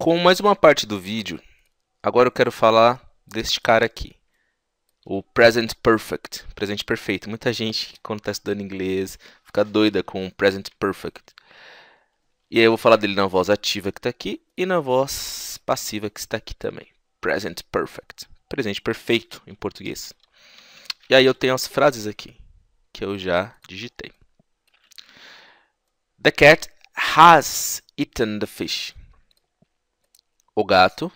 com mais uma parte do vídeo, agora eu quero falar deste cara aqui. O Present Perfect, presente perfeito. Muita gente, quando está estudando inglês, fica doida com o Present Perfect. E aí eu vou falar dele na voz ativa que está aqui e na voz passiva que está aqui também. Present Perfect, presente perfeito em português. E aí eu tenho as frases aqui, que eu já digitei. The cat has eaten the fish o gato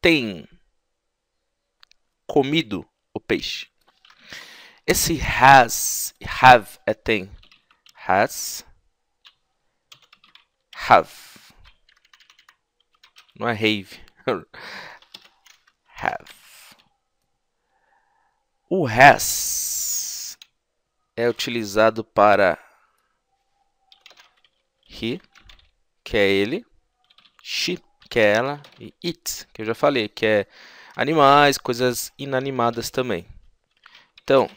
tem comido o peixe. Esse has, have é tem. Has, have. Não é have. have. O has é utilizado para he, que é ele, she, que é ela, e it, que eu já falei, que é animais, coisas inanimadas também. Então,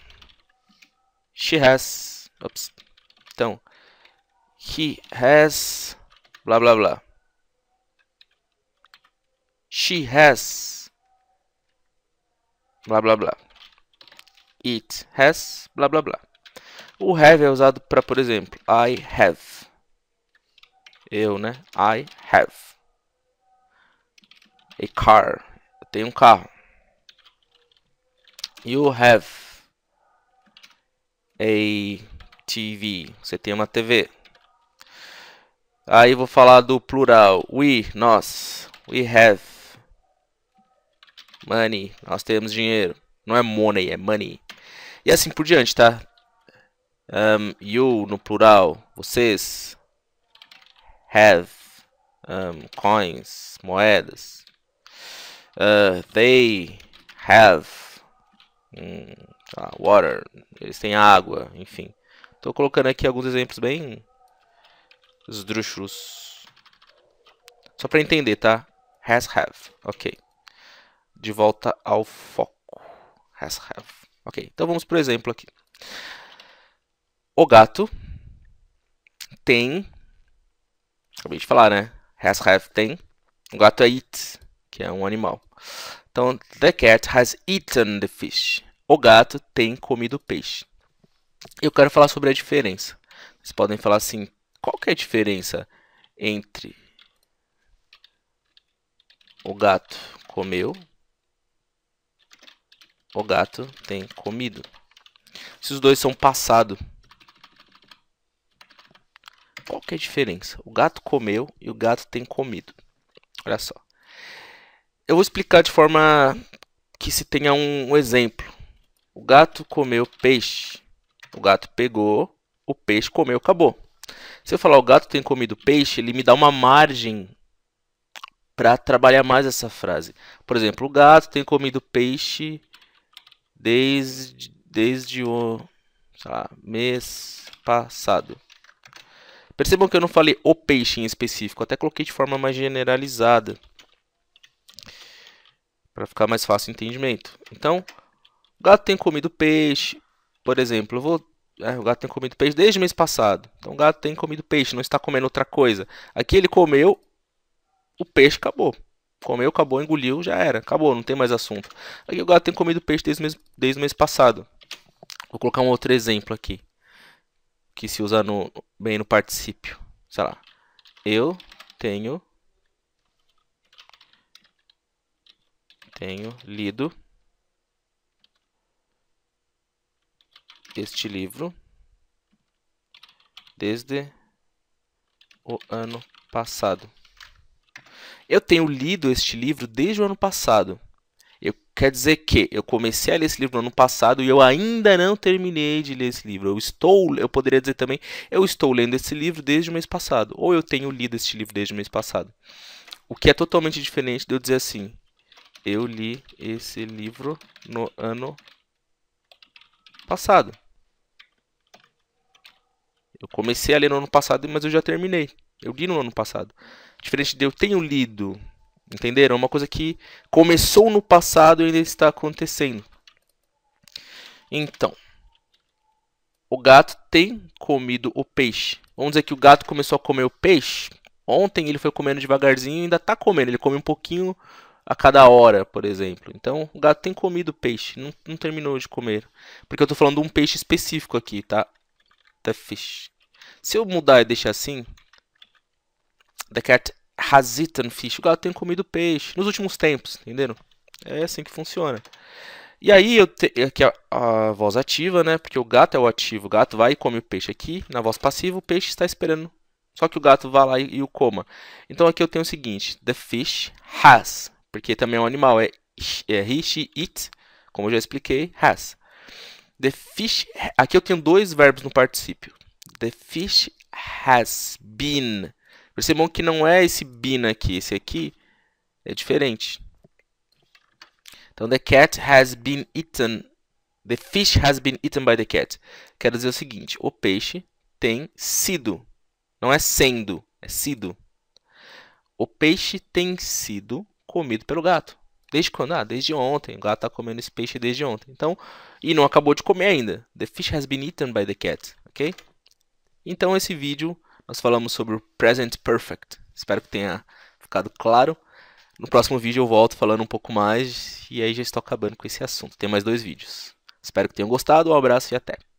she has, ops, então, he has, blá blá blá. She has, blá blá blá. It has, blá blá blá. O have é usado para, por exemplo, I have. Eu, né? I have a car. Eu tenho um carro. You have a TV. Você tem uma TV. Aí vou falar do plural. We, nós. We have money. Nós temos dinheiro. Não é money, é money. E assim por diante, tá? Um, you no plural. Vocês have um, coins, moedas. Uh, they have hum, water. Eles têm água, enfim. Estou colocando aqui alguns exemplos bem esdrúxulos. Só para entender, tá? Has, have. Ok. De volta ao foco. Has, have. Ok. Então vamos para o exemplo aqui. O gato tem. Acabei de falar, né? Has, have, tem. O gato é it que é um animal. Então, the cat has eaten the fish. O gato tem comido peixe. Eu quero falar sobre a diferença. Vocês podem falar assim, qual que é a diferença entre o gato comeu, o gato tem comido. Se os dois são passado, qual que é a diferença? O gato comeu e o gato tem comido. Olha só. Eu vou explicar de forma que se tenha um, exemplo. O gato comeu peixe. O gato pegou, o peixe comeu, acabou. Se eu falar o gato tem comido peixe, ele me dá uma margem para trabalhar mais essa frase. Por exemplo, o gato tem comido peixe desde, desde o lá, mês passado. Percebam que eu não falei o peixe em específico, até coloquei de forma mais generalizada para ficar mais fácil o entendimento. Então, o gato tem comido peixe, por exemplo, eu vou é, o gato tem comido peixe desde o mês passado. Então o gato tem comido peixe, não está comendo outra coisa. Aqui ele comeu, o peixe acabou. Comeu, acabou, engoliu, já era. Acabou, não tem mais assunto. Aqui o gato tem comido peixe desde o mês, desde o mês passado. Vou colocar um outro exemplo aqui. Que se usa no, bem no particípio. Sei lá. Eu tenho tenho lido este livro desde o ano passado. Eu tenho lido este livro desde o ano passado. Eu, quer dizer que eu comecei a ler esse livro no ano passado e eu ainda não terminei de ler esse livro. Eu estou, eu poderia dizer também, eu estou lendo esse livro desde o mês passado, ou eu tenho lido este livro desde o mês passado. O que é totalmente diferente de eu dizer assim, eu li esse livro no ano passado. Eu comecei a ler no ano passado, mas eu já terminei. Eu li no ano passado. Diferente de eu tenho lido. Entenderam? É uma coisa que começou no passado e ainda está acontecendo. Então, o gato tem comido o peixe. Vamos dizer que o gato começou a comer o peixe. Ontem ele foi comendo devagarzinho e ainda está comendo. Ele come um pouquinho a cada hora, por exemplo. Então, o gato tem comido peixe, não, não terminou de comer. Porque eu estou falando de um peixe específico aqui, tá? The fish. Se eu mudar e deixar assim, the cat has eaten fish. O gato tem comido peixe nos últimos tempos, entenderam? É assim que funciona. E aí eu te, aqui é a, a, voz ativa, né? Porque o gato é o ativo. O gato vai e come o peixe aqui. Na voz passiva, o peixe está esperando. Só que o gato vá lá e, e o coma. Então aqui eu tenho o seguinte: the fish has porque também é um animal, é, é he, she, it, como eu já expliquei, has. The fish, aqui eu tenho dois verbos no particípio. The fish has been. Percebam que não é esse been aqui, esse aqui é diferente. Então, the cat has been eaten. The fish has been eaten by the cat. quer dizer o seguinte, o peixe tem sido. Não é sendo, é sido. O peixe tem sido comido pelo gato. Desde quando? Ah, desde ontem. O gato está comendo esse peixe desde ontem. Então, e não acabou de comer ainda. The fish has been eaten by the cat, ok? Então, esse vídeo nós falamos sobre o present perfect. Espero que tenha ficado claro. No próximo vídeo eu volto falando um pouco mais e aí já estou acabando com esse assunto. Tem mais dois vídeos. Espero que tenham gostado. Um abraço e até.